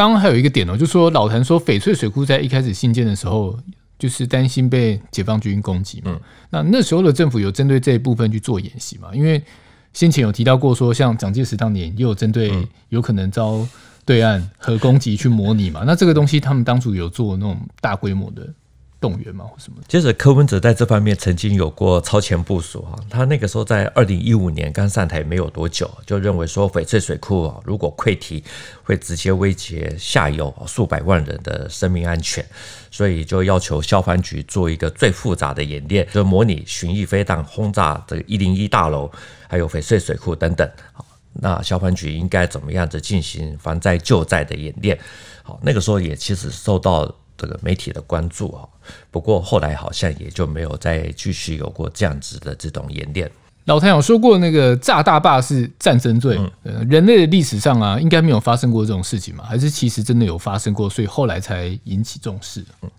刚刚还有一个点哦，就说老谭说翡翠水库在一开始兴建的时候，就是担心被解放军攻击嘛。那那时候的政府有针对这部分去做演习嘛？因为先前有提到过说，像蒋介石当年也有针对有可能遭对岸核攻击去模拟嘛。那这个东西他们当初有做那种大规模的。动员嘛，或什么？接着，柯文哲在这方面曾经有过超前部署哈。他那个时候在二零一五年刚上台没有多久，就认为说翡翠水库啊，如果溃堤，会直接威胁下游数百万人的生命安全，所以就要求消防局做一个最复杂的演练，就模拟巡弋飞弹轰炸这个一零一大楼，还有翡翠水库等等。好，那消防局应该怎么样子进行防灾救灾的演练？好，那个时候也其实受到。这个媒体的关注啊，不过后来好像也就没有再继续有过这样子的这种演练。老谭有说过，那个炸大坝是战争罪。嗯、人类的历史上啊，应该没有发生过这种事情嘛？还是其实真的有发生过，所以后来才引起重视？嗯，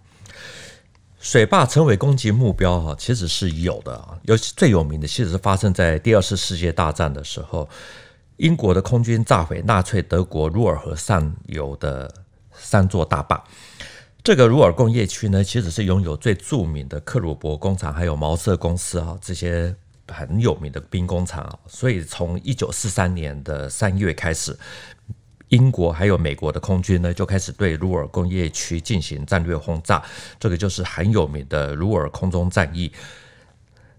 水坝成为攻击目标哈，其实是有的。尤其最有名的，其实是发生在第二次世界大战的时候，英国的空军炸毁纳粹德国鲁尔河上游的三座大坝。这个鲁尔工业区呢，其实是拥有最著名的克鲁伯工厂，还有毛瑟公司啊，这些很有名的兵工厂所以从一九四三年的三月开始，英国还有美国的空军呢，就开始对鲁尔工业区进行战略轰炸，这个就是很有名的鲁尔空中战役。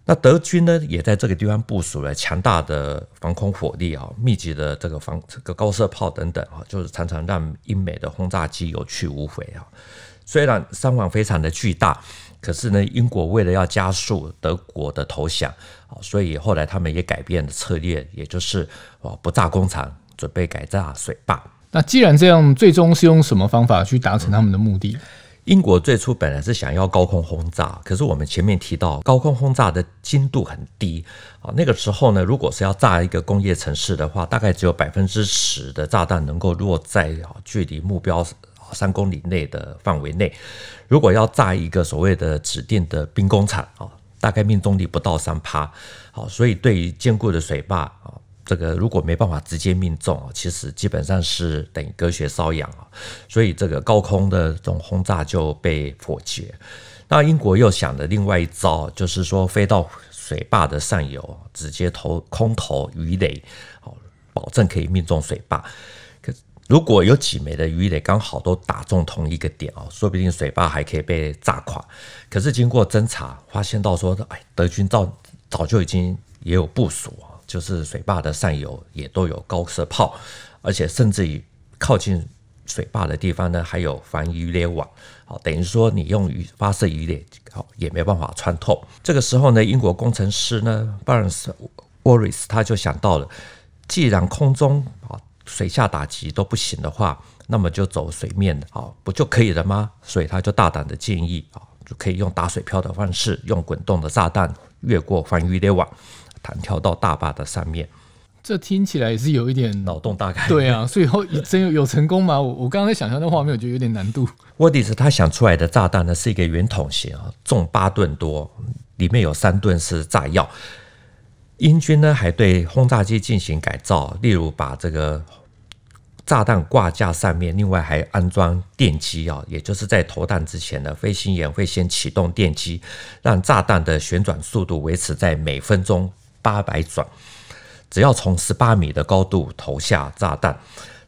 那德军呢，也在这个地方部署了强大的防空火力啊，密集的这个防这个高射炮等等啊，就是常常让英美的轰炸机有去无回啊。虽然伤亡非常的巨大，可是呢，英国为了要加速德国的投降，啊，所以后来他们也改变了策略，也就是啊，不炸工厂，准备改炸水坝。那既然这样，最终是用什么方法去达成他们的目的？英国最初本来是想要高空轰炸，可是我们前面提到，高空轰炸的精度很低啊。那个时候呢，如果是要炸一个工业城市的话，大概只有百分之十的炸弹能够落在距离目标。三公里内的范围内，如果要炸一个所谓的指定的兵工厂啊，大概命中率不到三趴，好，所以对于坚固的水坝啊，这个如果没办法直接命中啊，其实基本上是等于隔靴搔痒啊。所以这个高空的这种轰炸就被否决。那英国又想了另外一招，就是说飞到水坝的上游，直接投空投鱼雷，好，保证可以命中水坝。如果有几枚的鱼雷刚好都打中同一个点哦，说不定水坝还可以被炸垮。可是经过侦查发现到说，哎，德军早早就已经也有部署啊，就是水坝的上游也都有高射炮，而且甚至于靠近水坝的地方呢，还有防鱼雷网。好，等于说你用鱼发射鱼雷，好也没办法穿透。这个时候呢，英国工程师呢，Buns Worrys 他就想到了，既然空中啊。水下打击都不行的话，那么就走水面的啊，不就可以了吗？所以他就大胆的建议啊，就可以用打水漂的方式，用滚动的炸弹越过防御猎网，弹跳到大坝的上面。这听起来也是有一点脑洞大开。对啊，最后真有成功吗？我我刚刚在想象那画面，我觉得有点难度。沃迪斯他想出来的炸弹呢，是一个圆筒形啊，重八吨多，里面有三吨是炸药。英军呢还对轰炸机进行改造，例如把这个炸弹挂架上面，另外还安装电机啊，也就是在投弹之前呢，飞行员会先启动电机，让炸弹的旋转速度维持在每分钟八百转。只要从十八米的高度投下炸弹，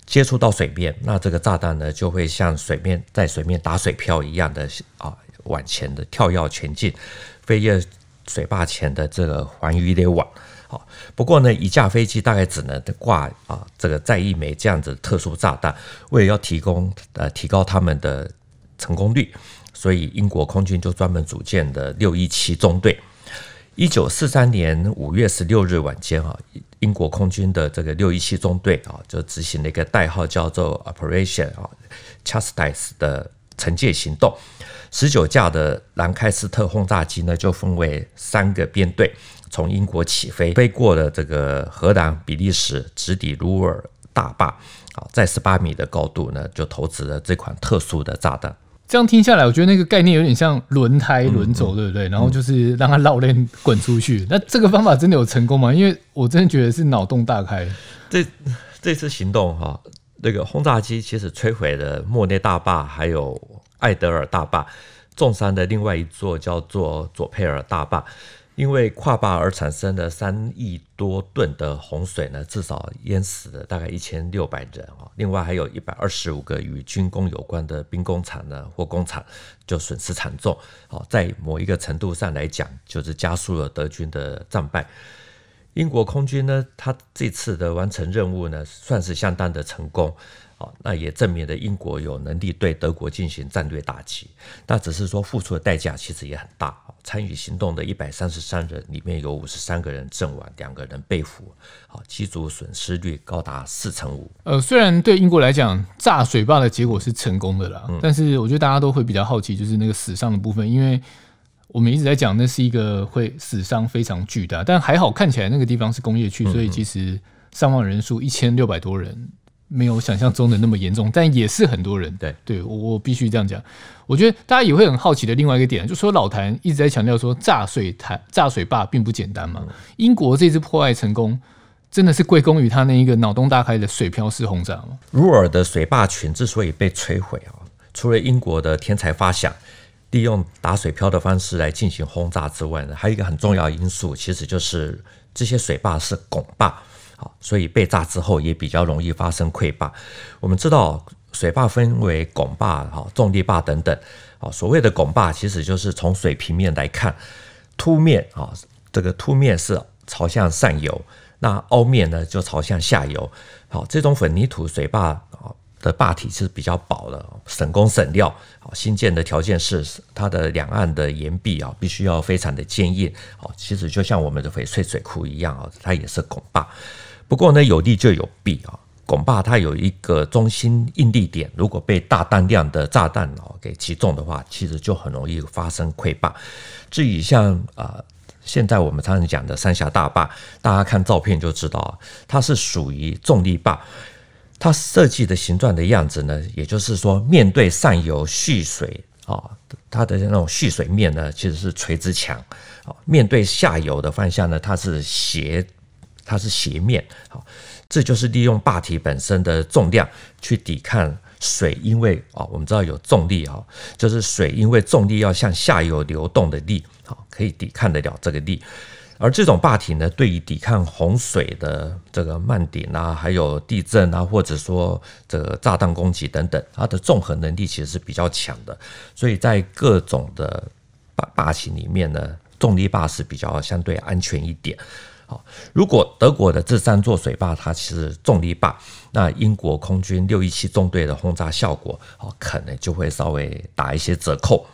接触到水面，那这个炸弹呢就会像水面在水面打水漂一样的啊往前的跳跃前进，飞跃水坝前的这个防鱼雷网，好，不过呢，一架飞机大概只能挂啊这个载一枚这样子特殊炸弹。为了要提供呃提高他们的成功率，所以英国空军就专门组建的六一七中队。一九四三年五月十六日晚间啊，英国空军的这个六一七中队啊，就执行了一个代号叫做 Operation 啊，Chastise 的。惩戒行动，十九架的兰开斯特轰炸机呢，就分为三个编队，从英国起飞，飞过了这个荷兰、比利时，直抵卢尔大坝。好，在十八米的高度呢，就投掷了这款特殊的炸弹。这样听下来，我觉得那个概念有点像轮胎轮轴，对不对？然后就是让它绕链滚出去。那这个方法真的有成功吗？因为我真的觉得是脑洞大开。这这次行动哈。那个轰炸机其实摧毁了莫内大坝，还有艾德尔大坝，重伤的另外一座叫做佐佩尔大坝。因为跨坝而产生的三亿多吨的洪水呢，至少淹死了大概一千六百人啊。另外还有一百二十五个与军工有关的兵工厂呢，或工厂就损失惨重。好，在某一个程度上来讲，就是加速了德军的战败。英国空军呢，他这次的完成任务呢，算是相当的成功，好，那也证明了英国有能力对德国进行战略打击。那只是说付出的代价其实也很大，参与行动的一百三十三人里面有五十三个人阵亡，两个人被俘，好，机组损失率高达四成五。呃，虽然对英国来讲炸水坝的结果是成功的了，但是我觉得大家都会比较好奇，就是那个死伤的部分，因为。我们一直在讲，那是一个会死伤非常巨大，但还好看起来那个地方是工业区，所以其实伤亡人数一千六百多人，没有想象中的那么严重，但也是很多人。对，对我我必须这样讲。我觉得大家也会很好奇的另外一个点，就说老谭一直在强调说炸水台、炸水坝并不简单嘛。英国这次破坏成功，真的是归功于他那一个脑洞大开的水漂式轰炸吗？入尔的水坝群之所以被摧毁啊，除了英国的天才发想。利用打水漂的方式来进行轰炸之外呢，还有一个很重要的因素，其实就是这些水坝是拱坝，好，所以被炸之后也比较容易发生溃坝。我们知道，水坝分为拱坝、哈重力坝等等，好，所谓的拱坝其实就是从水平面来看，凸面啊，这个凸面是朝向上游，那凹面呢就朝向下游，好，这种混凝土水坝。的坝体是比较薄的，省工省料。好，新建的条件是它的两岸的岩壁啊，必须要非常的坚硬。好，其实就像我们的翡翠水库一样啊，它也是拱坝。不过呢，有利就有弊啊，拱坝它有一个中心应力点，如果被大单量的炸弹啊给击中的话，其实就很容易发生溃坝。至于像啊，现在我们常常讲的三峡大坝，大家看照片就知道它是属于重力坝。它设计的形状的样子呢，也就是说，面对上游蓄水啊，它的那种蓄水面呢，其实是垂直墙啊；面对下游的方向呢，它是斜，它是斜面啊。这就是利用坝体本身的重量去抵抗水，因为啊，我们知道有重力啊，就是水因为重力要向下游流动的力啊，可以抵抗得了这个力。而这种坝体呢，对于抵抗洪水的这个漫点啊，还有地震啊，或者说这个炸弹攻击等等，它的综合能力其实是比较强的。所以在各种的坝坝型里面呢，重力坝是比较相对安全一点。好，如果德国的这三座水坝它是重力坝，那英国空军六一七纵队的轰炸效果，哦，可能就会稍微打一些折扣。